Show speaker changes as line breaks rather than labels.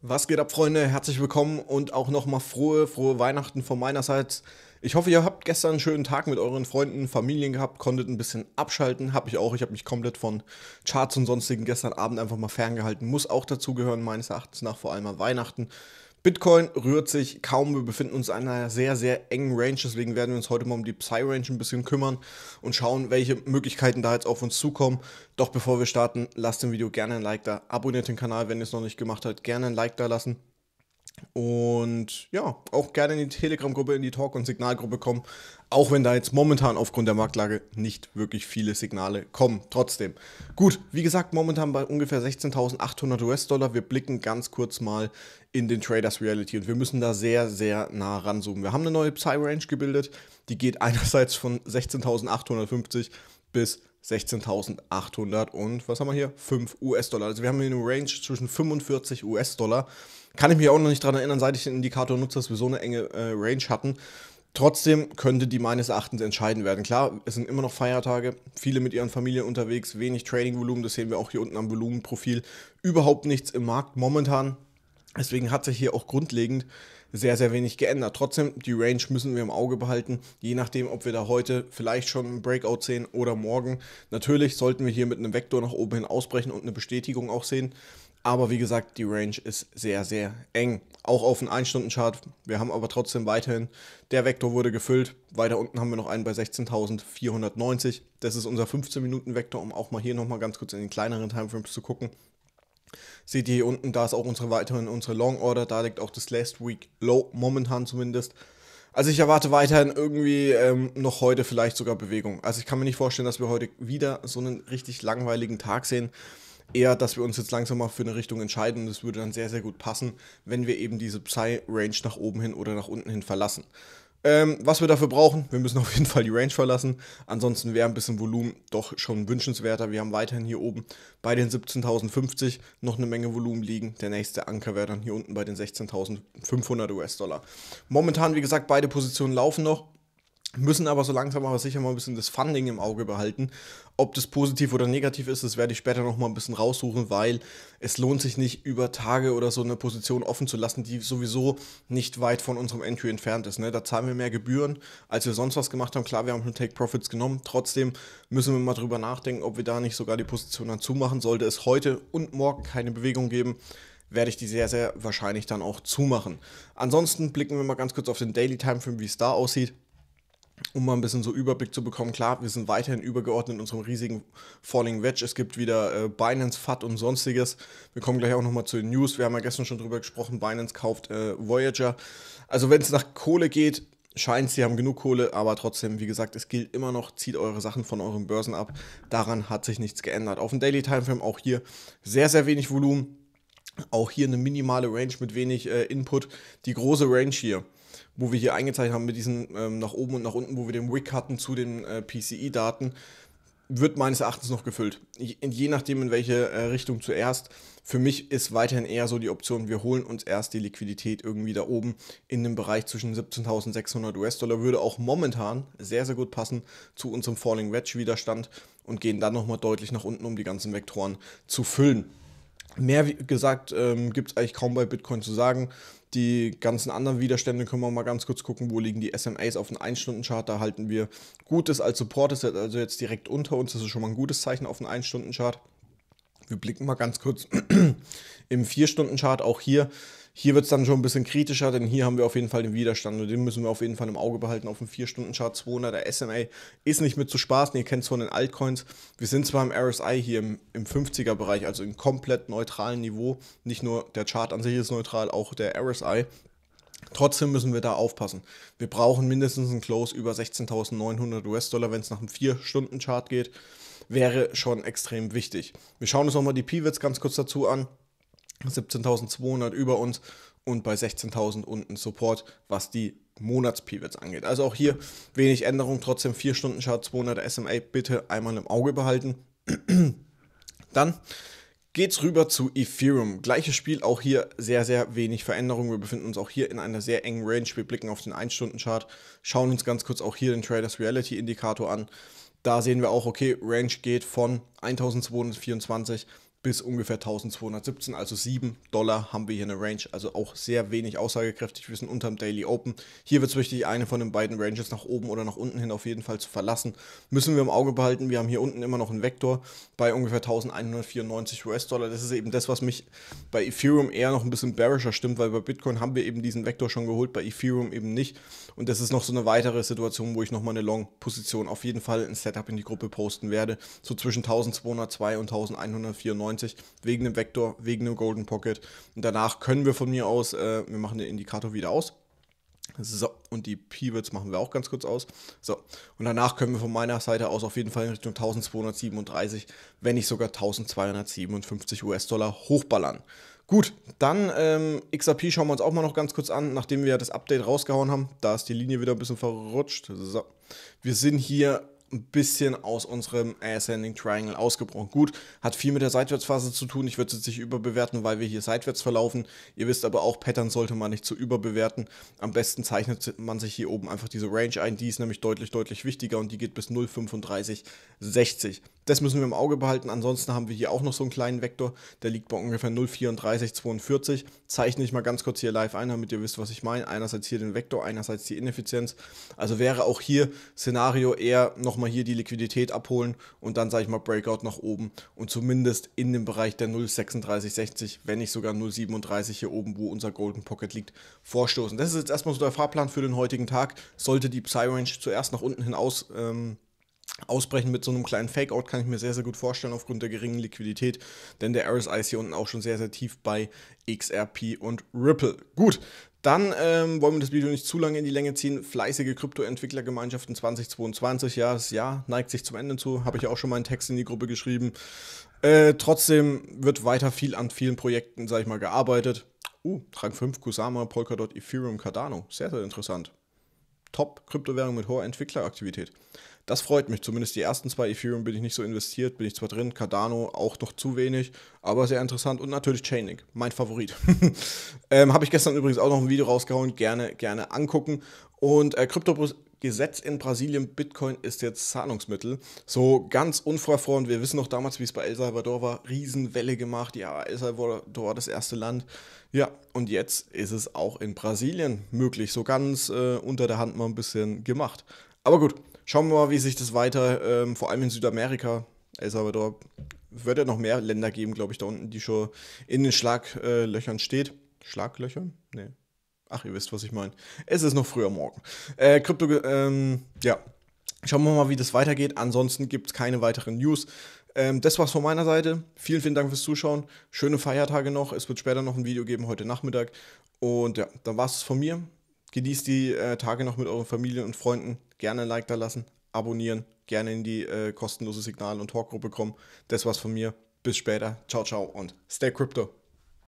Was geht ab, Freunde? Herzlich willkommen und auch nochmal frohe, frohe Weihnachten von meinerseits. Ich hoffe, ihr habt gestern einen schönen Tag mit euren Freunden, Familien gehabt, konntet ein bisschen abschalten. Hab ich auch. Ich habe mich komplett von Charts und sonstigen gestern Abend einfach mal ferngehalten. Muss auch dazugehören, meines Erachtens nach, vor allem an Weihnachten. Bitcoin rührt sich kaum. Wir befinden uns in einer sehr, sehr engen Range. Deswegen werden wir uns heute mal um die Psy-Range ein bisschen kümmern und schauen, welche Möglichkeiten da jetzt auf uns zukommen. Doch bevor wir starten, lasst dem Video gerne ein Like da. Abonniert den Kanal, wenn ihr es noch nicht gemacht habt. Gerne ein Like da lassen. Und ja, auch gerne in die Telegram-Gruppe, in die Talk- und Signalgruppe kommen, auch wenn da jetzt momentan aufgrund der Marktlage nicht wirklich viele Signale kommen. Trotzdem. Gut, wie gesagt, momentan bei ungefähr 16.800 US-Dollar. Wir blicken ganz kurz mal in den Traders Reality und wir müssen da sehr, sehr nah ranzoomen. Wir haben eine neue Psy-Range gebildet, die geht einerseits von 16.850 bis 16.800 und was haben wir hier? 5 US-Dollar. Also wir haben hier eine Range zwischen 45 US-Dollar. Kann ich mich auch noch nicht daran erinnern, seit ich den Indikator nutze, dass wir so eine enge äh, Range hatten. Trotzdem könnte die meines Erachtens entscheidend werden. Klar, es sind immer noch Feiertage, viele mit ihren Familien unterwegs, wenig Trading-Volumen, das sehen wir auch hier unten am Volumenprofil. Überhaupt nichts im Markt momentan. Deswegen hat sich hier auch grundlegend sehr, sehr wenig geändert. Trotzdem, die Range müssen wir im Auge behalten, je nachdem, ob wir da heute vielleicht schon einen Breakout sehen oder morgen. Natürlich sollten wir hier mit einem Vektor nach oben hin ausbrechen und eine Bestätigung auch sehen. Aber wie gesagt, die Range ist sehr, sehr eng. Auch auf den 1-Stunden-Chart. Wir haben aber trotzdem weiterhin, der Vektor wurde gefüllt. Weiter unten haben wir noch einen bei 16.490. Das ist unser 15-Minuten-Vektor, um auch mal hier nochmal ganz kurz in den kleineren Timeframes zu gucken. Seht ihr hier unten, da ist auch unsere weiterhin unsere Long Order, da liegt auch das Last Week Low, momentan zumindest. Also ich erwarte weiterhin irgendwie ähm, noch heute vielleicht sogar Bewegung. Also ich kann mir nicht vorstellen, dass wir heute wieder so einen richtig langweiligen Tag sehen. Eher, dass wir uns jetzt langsam mal für eine Richtung entscheiden. Das würde dann sehr, sehr gut passen, wenn wir eben diese Psy-Range nach oben hin oder nach unten hin verlassen. Ähm, was wir dafür brauchen, wir müssen auf jeden Fall die Range verlassen. Ansonsten wäre ein bisschen Volumen doch schon wünschenswerter. Wir haben weiterhin hier oben bei den 17.050 noch eine Menge Volumen liegen. Der nächste Anker wäre dann hier unten bei den 16.500 US-Dollar. Momentan, wie gesagt, beide Positionen laufen noch müssen aber so langsam aber sicher mal ein bisschen das Funding im Auge behalten. Ob das positiv oder negativ ist, das werde ich später noch mal ein bisschen raussuchen, weil es lohnt sich nicht, über Tage oder so eine Position offen zu lassen, die sowieso nicht weit von unserem Entry entfernt ist. Ne? Da zahlen wir mehr Gebühren, als wir sonst was gemacht haben. Klar, wir haben schon Take Profits genommen. Trotzdem müssen wir mal drüber nachdenken, ob wir da nicht sogar die Position dann zumachen. Sollte es heute und morgen keine Bewegung geben, werde ich die sehr, sehr wahrscheinlich dann auch zumachen. Ansonsten blicken wir mal ganz kurz auf den Daily Timeframe, wie es da aussieht um mal ein bisschen so Überblick zu bekommen, klar, wir sind weiterhin übergeordnet in unserem riesigen Falling Wedge. Es gibt wieder äh, Binance, FAT und sonstiges. Wir kommen gleich auch nochmal zu den News. Wir haben ja gestern schon drüber gesprochen, Binance kauft äh, Voyager. Also wenn es nach Kohle geht, scheint sie haben genug Kohle, aber trotzdem, wie gesagt, es gilt immer noch, zieht eure Sachen von euren Börsen ab. Daran hat sich nichts geändert. Auf dem Daily Timeframe auch hier sehr, sehr wenig Volumen. Auch hier eine minimale Range mit wenig äh, Input. Die große Range hier wo wir hier eingezeichnet haben mit diesem ähm, nach oben und nach unten, wo wir den Wick hatten zu den äh, PCI-Daten, wird meines Erachtens noch gefüllt. Je, je nachdem, in welche äh, Richtung zuerst. Für mich ist weiterhin eher so die Option, wir holen uns erst die Liquidität irgendwie da oben in dem Bereich zwischen 17.600 US-Dollar. Würde auch momentan sehr, sehr gut passen zu unserem Falling Wedge-Widerstand und gehen dann nochmal deutlich nach unten, um die ganzen Vektoren zu füllen. Mehr wie gesagt ähm, gibt es eigentlich kaum bei Bitcoin zu sagen. Die ganzen anderen Widerstände können wir mal ganz kurz gucken, wo liegen die SMAs auf dem 1-Stunden-Chart. Da halten wir Gutes als Support, ist also jetzt direkt unter uns. Das ist schon mal ein gutes Zeichen auf dem 1-Stunden-Chart. Wir blicken mal ganz kurz im 4-Stunden-Chart. Auch hier hier wird es dann schon ein bisschen kritischer, denn hier haben wir auf jeden Fall den Widerstand und den müssen wir auf jeden Fall im Auge behalten auf dem 4-Stunden-Chart 200. Der SMA ist nicht mit zu spaßen, ihr kennt es von den Altcoins. Wir sind zwar im RSI hier im, im 50er-Bereich, also im komplett neutralen Niveau. Nicht nur der Chart an sich ist neutral, auch der RSI. Trotzdem müssen wir da aufpassen. Wir brauchen mindestens einen Close über 16.900 US-Dollar, wenn es nach einem 4-Stunden-Chart geht. Wäre schon extrem wichtig. Wir schauen uns nochmal die Pivots ganz kurz dazu an. 17.200 über uns und bei 16.000 unten Support, was die Monats-Pivots angeht. Also auch hier wenig Änderung, trotzdem 4 Stunden Chart 200 SMA bitte einmal im Auge behalten. Dann geht's rüber zu Ethereum. Gleiches Spiel, auch hier sehr, sehr wenig Veränderung. Wir befinden uns auch hier in einer sehr engen Range. Wir blicken auf den 1-Stunden-Chart, schauen uns ganz kurz auch hier den Traders Reality Indikator an. Da sehen wir auch, okay, Range geht von 1224 bis ungefähr 1217, also 7 Dollar haben wir hier eine Range, also auch sehr wenig aussagekräftig. Wir sind unterm Daily Open. Hier wird es wichtig, eine von den beiden Ranges nach oben oder nach unten hin auf jeden Fall zu verlassen. Müssen wir im Auge behalten, wir haben hier unten immer noch einen Vektor bei ungefähr 1194 US-Dollar. Das ist eben das, was mich bei Ethereum eher noch ein bisschen bearischer stimmt, weil bei Bitcoin haben wir eben diesen Vektor schon geholt, bei Ethereum eben nicht. Und das ist noch so eine weitere Situation, wo ich nochmal eine Long-Position auf jeden Fall ein Setup in die Gruppe posten werde, so zwischen 1202 und 1194. 92 wegen dem Vektor, wegen dem Golden Pocket. Und danach können wir von mir aus, äh, wir machen den Indikator wieder aus. So, und die Pivots machen wir auch ganz kurz aus. So, und danach können wir von meiner Seite aus auf jeden Fall in Richtung 1237, wenn nicht sogar 1257 US-Dollar hochballern. Gut, dann ähm, XRP schauen wir uns auch mal noch ganz kurz an, nachdem wir das Update rausgehauen haben. Da ist die Linie wieder ein bisschen verrutscht. So, wir sind hier ein bisschen aus unserem Ascending Triangle ausgebrochen. Gut, hat viel mit der Seitwärtsphase zu tun. Ich würde es nicht überbewerten, weil wir hier seitwärts verlaufen. Ihr wisst aber auch, Pattern sollte man nicht zu überbewerten. Am besten zeichnet man sich hier oben einfach diese Range ein. Die ist nämlich deutlich, deutlich wichtiger und die geht bis 0,3560. Das müssen wir im Auge behalten. Ansonsten haben wir hier auch noch so einen kleinen Vektor. Der liegt bei ungefähr 0,3442. Zeichne ich mal ganz kurz hier live ein, damit ihr wisst, was ich meine. Einerseits hier den Vektor, einerseits die Ineffizienz. Also wäre auch hier Szenario eher noch nochmal hier die Liquidität abholen und dann sage ich mal Breakout nach oben und zumindest in dem Bereich der 0,3660, wenn nicht sogar 0,37 hier oben, wo unser Golden Pocket liegt, vorstoßen. Das ist jetzt erstmal so der Fahrplan für den heutigen Tag. Sollte die Psy-Range zuerst nach unten hin ähm, ausbrechen mit so einem kleinen Fakeout kann ich mir sehr, sehr gut vorstellen aufgrund der geringen Liquidität, denn der RSI ist hier unten auch schon sehr, sehr tief bei XRP und Ripple. Gut, dann ähm, wollen wir das Video nicht zu lange in die Länge ziehen. Fleißige Krypto-Entwicklergemeinschaften 2022, ja, das Jahr neigt sich zum Ende zu. Habe ich auch schon mal einen Text in die Gruppe geschrieben. Äh, trotzdem wird weiter viel an vielen Projekten, sage ich mal, gearbeitet. Uh, Rang 5, Kusama, Polkadot, Ethereum, Cardano. Sehr, sehr interessant. Top-Kryptowährung mit hoher Entwickleraktivität. Das freut mich. Zumindest die ersten zwei Ethereum bin ich nicht so investiert, bin ich zwar drin, Cardano auch noch zu wenig, aber sehr interessant. Und natürlich Chainlink, mein Favorit. ähm, Habe ich gestern übrigens auch noch ein Video rausgehauen, gerne, gerne angucken. Und äh, Krypto Gesetz in Brasilien, Bitcoin ist jetzt Zahlungsmittel. So ganz unverfroren. Wir wissen noch damals, wie es bei El Salvador war, Riesenwelle gemacht. Ja, El Salvador war das erste Land. Ja, und jetzt ist es auch in Brasilien möglich. So ganz äh, unter der Hand mal ein bisschen gemacht. Aber gut, Schauen wir mal, wie sich das weiter, ähm, vor allem in Südamerika, El Salvador, wird ja noch mehr Länder geben, glaube ich, da unten, die schon in den Schlaglöchern steht. Schlaglöchern? Nee. Ach, ihr wisst, was ich meine. Es ist noch früher morgen. Äh, Krypto, ähm, ja. Schauen wir mal, wie das weitergeht. Ansonsten gibt es keine weiteren News. Ähm, das war's von meiner Seite. Vielen, vielen Dank fürs Zuschauen. Schöne Feiertage noch. Es wird später noch ein Video geben, heute Nachmittag. Und ja, dann war es von mir. Genießt die äh, Tage noch mit euren Familien und Freunden. Gerne ein Like da lassen, abonnieren, gerne in die äh, kostenlose Signal- und Talkgruppe kommen. Das war's von mir. Bis später. Ciao, ciao und stay crypto.